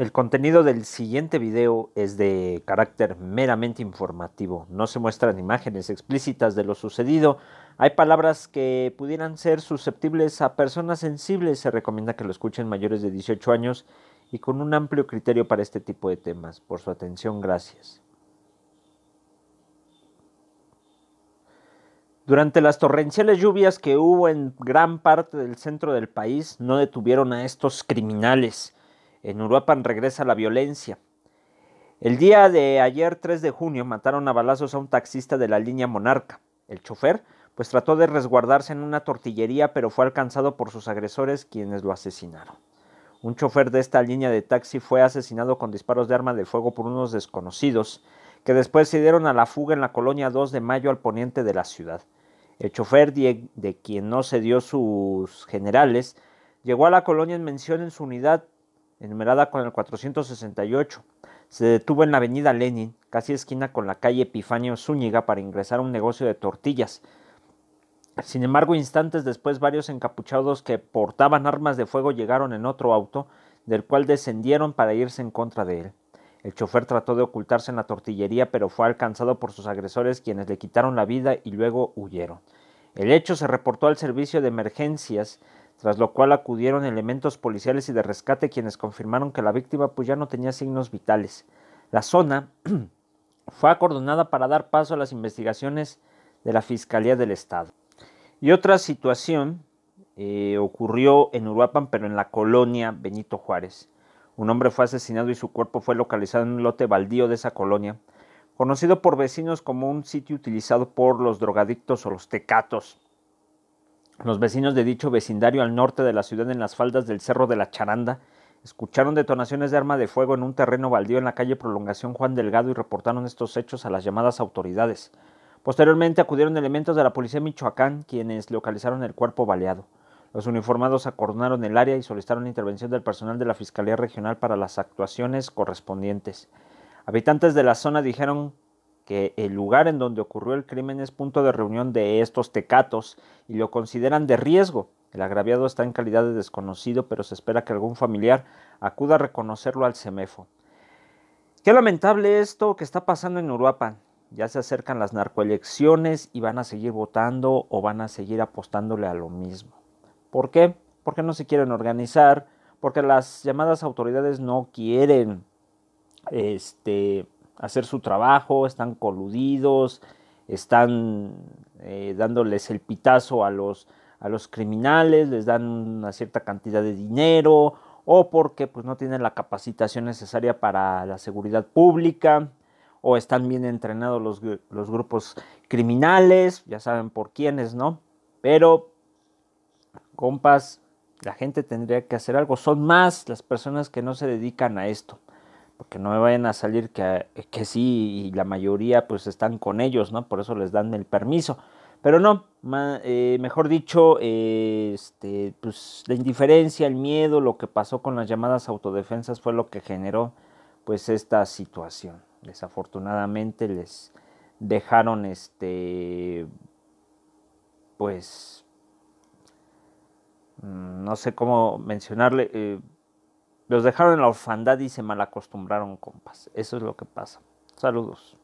El contenido del siguiente video es de carácter meramente informativo. No se muestran imágenes explícitas de lo sucedido. Hay palabras que pudieran ser susceptibles a personas sensibles. Se recomienda que lo escuchen mayores de 18 años y con un amplio criterio para este tipo de temas. Por su atención, gracias. Durante las torrenciales lluvias que hubo en gran parte del centro del país, no detuvieron a estos criminales en Uruapan regresa la violencia. El día de ayer 3 de junio mataron a balazos a un taxista de la línea Monarca. El chofer pues trató de resguardarse en una tortillería pero fue alcanzado por sus agresores quienes lo asesinaron. Un chofer de esta línea de taxi fue asesinado con disparos de arma de fuego por unos desconocidos que después se dieron a la fuga en la colonia 2 de Mayo al poniente de la ciudad. El chofer de quien no se dio sus generales llegó a la colonia en mención en su unidad enumerada con el 468. Se detuvo en la avenida Lenin, casi esquina con la calle Epifanio Zúñiga, para ingresar a un negocio de tortillas. Sin embargo, instantes después varios encapuchados que portaban armas de fuego llegaron en otro auto, del cual descendieron para irse en contra de él. El chofer trató de ocultarse en la tortillería, pero fue alcanzado por sus agresores quienes le quitaron la vida y luego huyeron. El hecho se reportó al servicio de emergencias tras lo cual acudieron elementos policiales y de rescate quienes confirmaron que la víctima pues, ya no tenía signos vitales. La zona fue acordonada para dar paso a las investigaciones de la Fiscalía del Estado. Y otra situación eh, ocurrió en Uruapan, pero en la colonia Benito Juárez. Un hombre fue asesinado y su cuerpo fue localizado en un lote baldío de esa colonia, conocido por vecinos como un sitio utilizado por los drogadictos o los tecatos los vecinos de dicho vecindario al norte de la ciudad en las faldas del Cerro de la Charanda escucharon detonaciones de arma de fuego en un terreno baldío en la calle Prolongación Juan Delgado y reportaron estos hechos a las llamadas autoridades. Posteriormente acudieron elementos de la policía Michoacán quienes localizaron el cuerpo baleado. Los uniformados acordonaron el área y solicitaron intervención del personal de la Fiscalía Regional para las actuaciones correspondientes. Habitantes de la zona dijeron que el lugar en donde ocurrió el crimen es punto de reunión de estos tecatos y lo consideran de riesgo. El agraviado está en calidad de desconocido, pero se espera que algún familiar acuda a reconocerlo al CEMEFO. Qué lamentable esto que está pasando en Uruapan. Ya se acercan las narcoelecciones y van a seguir votando o van a seguir apostándole a lo mismo. ¿Por qué? Porque no se quieren organizar, porque las llamadas autoridades no quieren este, hacer su trabajo, están coludidos, están eh, dándoles el pitazo a los, a los criminales, les dan una cierta cantidad de dinero o porque pues, no tienen la capacitación necesaria para la seguridad pública o están bien entrenados los, los grupos criminales, ya saben por quiénes, ¿no? Pero, compas, la gente tendría que hacer algo. Son más las personas que no se dedican a esto porque no me vayan a salir que, que sí, y la mayoría pues están con ellos, ¿no? Por eso les dan el permiso. Pero no, eh, mejor dicho, este, pues la indiferencia, el miedo, lo que pasó con las llamadas autodefensas fue lo que generó pues esta situación. Desafortunadamente les dejaron este, pues, mm, no sé cómo mencionarle. Eh, los dejaron en la orfandad y se malacostumbraron, compas. Eso es lo que pasa. Saludos.